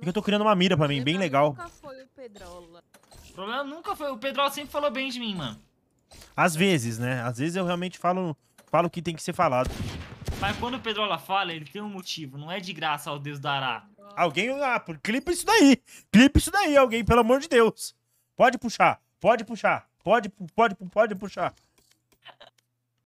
É eu tô criando uma mira pra mim, bem legal. Nunca foi o Pedrola. O problema nunca foi. O Pedrola sempre falou bem de mim, mano. Às vezes, né? Às vezes eu realmente falo, falo o que tem que ser falado. Mas quando o Pedrola fala, ele tem um motivo. Não é de graça ao Deus dará. Alguém, ah, clipa isso daí. Clipa isso daí, alguém, pelo amor de Deus. Pode puxar, pode puxar, pode, pode, pode puxar.